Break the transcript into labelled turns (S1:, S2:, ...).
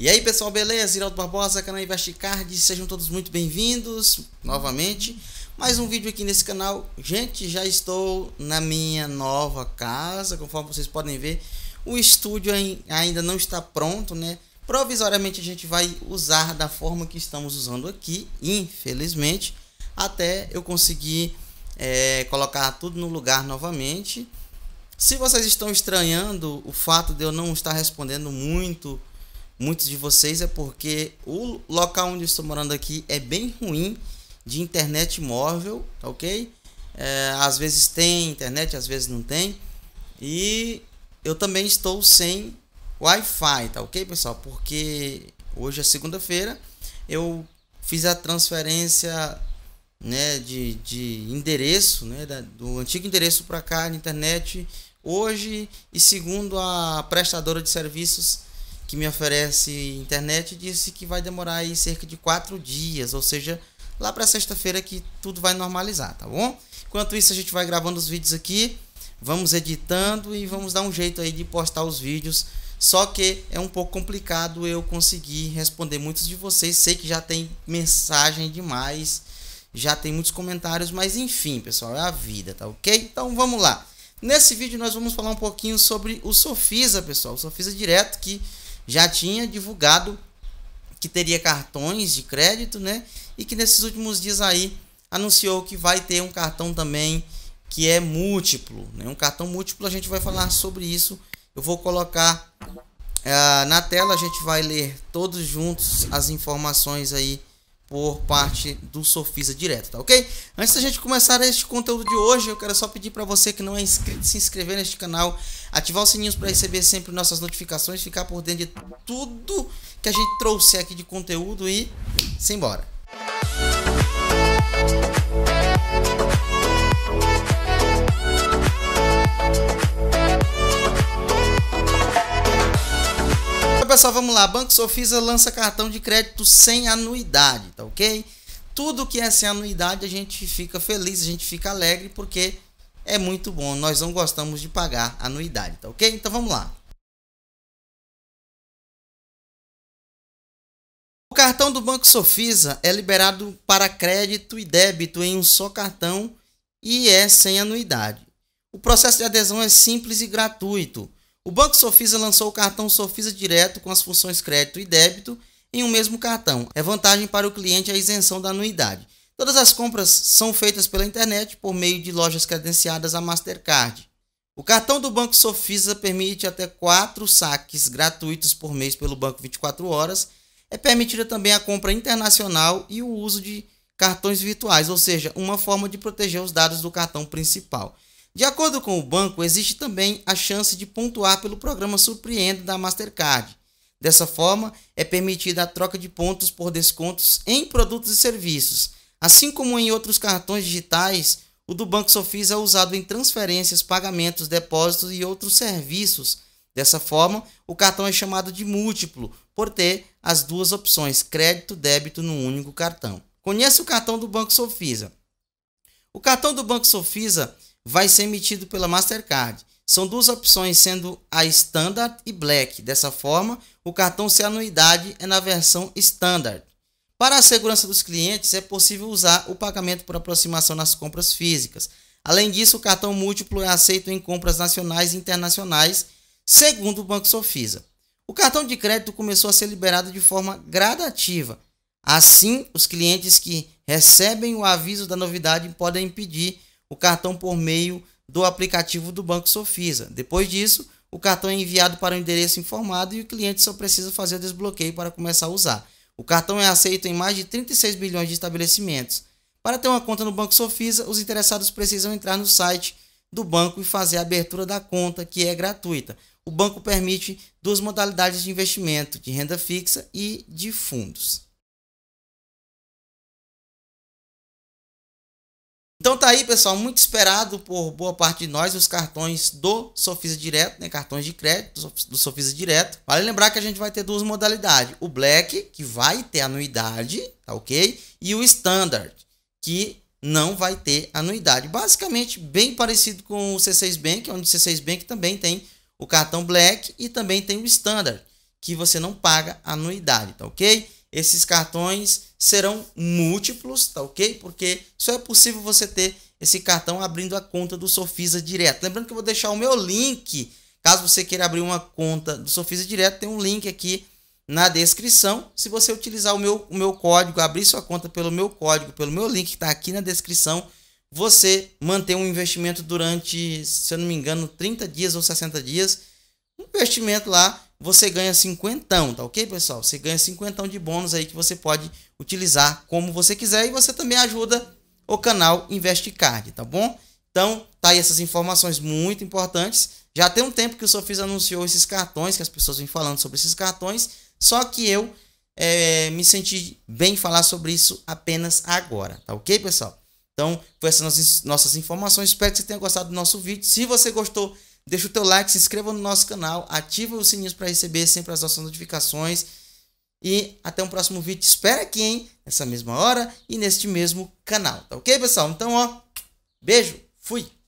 S1: E aí pessoal, beleza? Iraldo Barbosa, canal Investicard, sejam todos muito bem-vindos novamente. Mais um vídeo aqui nesse canal. Gente, já estou na minha nova casa, conforme vocês podem ver. O estúdio ainda não está pronto, né? Provisoriamente a gente vai usar da forma que estamos usando aqui, infelizmente, até eu conseguir é, colocar tudo no lugar novamente. Se vocês estão estranhando o fato de eu não estar respondendo muito muitos de vocês é porque o local onde estou morando aqui é bem ruim de internet móvel, tá ok? É, às vezes tem internet, às vezes não tem. E eu também estou sem Wi-Fi, tá ok, pessoal? Porque hoje é segunda-feira, eu fiz a transferência né, de, de endereço, né, da, do antigo endereço para cá na internet hoje e segundo a prestadora de serviços que me oferece internet disse que vai demorar aí cerca de quatro dias, ou seja, lá para sexta-feira que tudo vai normalizar, tá bom? Enquanto isso a gente vai gravando os vídeos aqui, vamos editando e vamos dar um jeito aí de postar os vídeos. Só que é um pouco complicado eu conseguir responder muitos de vocês. Sei que já tem mensagem demais, já tem muitos comentários, mas enfim, pessoal, é a vida, tá ok? Então vamos lá. Nesse vídeo nós vamos falar um pouquinho sobre o Sofisa, pessoal. O Sofisa Direto que já tinha divulgado que teria cartões de crédito, né? E que nesses últimos dias aí anunciou que vai ter um cartão também que é múltiplo, né? Um cartão múltiplo, a gente vai falar sobre isso. Eu vou colocar uh, na tela, a gente vai ler todos juntos as informações aí por parte do Sofisa direto, tá ok? Antes da gente começar este conteúdo de hoje, eu quero só pedir para você que não é inscrito se inscrever neste canal, ativar os sininhos para receber sempre nossas notificações, ficar por dentro de tudo que a gente trouxe aqui de conteúdo e simbora. Música pessoal, vamos lá. Banco Sofisa lança cartão de crédito sem anuidade, tá ok? Tudo que é sem anuidade a gente fica feliz, a gente fica alegre porque é muito bom. Nós não gostamos de pagar anuidade, tá ok? Então vamos lá. O cartão do Banco Sofisa é liberado para crédito e débito em um só cartão e é sem anuidade. O processo de adesão é simples e gratuito. O Banco Sofisa lançou o cartão Sofisa Direto com as funções crédito e débito em um mesmo cartão. É vantagem para o cliente a isenção da anuidade. Todas as compras são feitas pela internet por meio de lojas credenciadas à Mastercard. O cartão do Banco Sofisa permite até 4 saques gratuitos por mês pelo banco 24 horas. É permitida também a compra internacional e o uso de cartões virtuais, ou seja, uma forma de proteger os dados do cartão principal. De acordo com o banco, existe também a chance de pontuar pelo programa Surpreenda da Mastercard. Dessa forma, é permitida a troca de pontos por descontos em produtos e serviços. Assim como em outros cartões digitais, o do Banco Sofisa é usado em transferências, pagamentos, depósitos e outros serviços. Dessa forma, o cartão é chamado de múltiplo, por ter as duas opções, crédito e débito, num único cartão. Conheça o cartão do Banco Sofisa. O cartão do Banco Sofisa vai ser emitido pela Mastercard. São duas opções, sendo a Standard e Black. Dessa forma, o cartão sem anuidade é na versão Standard. Para a segurança dos clientes, é possível usar o pagamento por aproximação nas compras físicas. Além disso, o cartão múltiplo é aceito em compras nacionais e internacionais, segundo o Banco Sofisa. O cartão de crédito começou a ser liberado de forma gradativa. Assim, os clientes que recebem o aviso da novidade podem pedir o cartão por meio do aplicativo do Banco Sofisa. Depois disso, o cartão é enviado para o endereço informado e o cliente só precisa fazer o desbloqueio para começar a usar. O cartão é aceito em mais de 36 bilhões de estabelecimentos. Para ter uma conta no Banco Sofisa, os interessados precisam entrar no site do banco e fazer a abertura da conta, que é gratuita. O banco permite duas modalidades de investimento, de renda fixa e de fundos. Então tá aí, pessoal, muito esperado por boa parte de nós os cartões do Sofisa Direto, né? Cartões de crédito do Sofisa Direto. Vale lembrar que a gente vai ter duas modalidades: o Black, que vai ter anuidade, tá ok? E o Standard, que não vai ter anuidade. Basicamente, bem parecido com o C6 Bank, onde o C6 Bank também tem o cartão Black e também tem o Standard, que você não paga anuidade, tá ok? Esses cartões serão múltiplos, tá ok? Porque só é possível você ter esse cartão abrindo a conta do Sofisa direto. Lembrando que eu vou deixar o meu link, caso você queira abrir uma conta do Sofisa direto, tem um link aqui na descrição. Se você utilizar o meu, o meu código, abrir sua conta pelo meu código, pelo meu link que está aqui na descrição, você mantém um investimento durante, se eu não me engano, 30 dias ou 60 dias. Um investimento lá você ganha cinquentão, tá ok, pessoal? Você ganha cinquentão de bônus aí que você pode utilizar como você quiser e você também ajuda o canal InvestCard, tá bom? Então, tá aí essas informações muito importantes. Já tem um tempo que o Sofis anunciou esses cartões, que as pessoas vêm falando sobre esses cartões, só que eu é, me senti bem falar sobre isso apenas agora, tá ok, pessoal? Então, foi essas nossas informações. Espero que você tenha gostado do nosso vídeo. Se você gostou, Deixa o teu like, se inscreva no nosso canal, ativa o sininho para receber sempre as nossas notificações. E até um próximo vídeo. Espera aqui, hein? Nessa mesma hora e neste mesmo canal. Tá ok, pessoal? Então, ó. Beijo. Fui.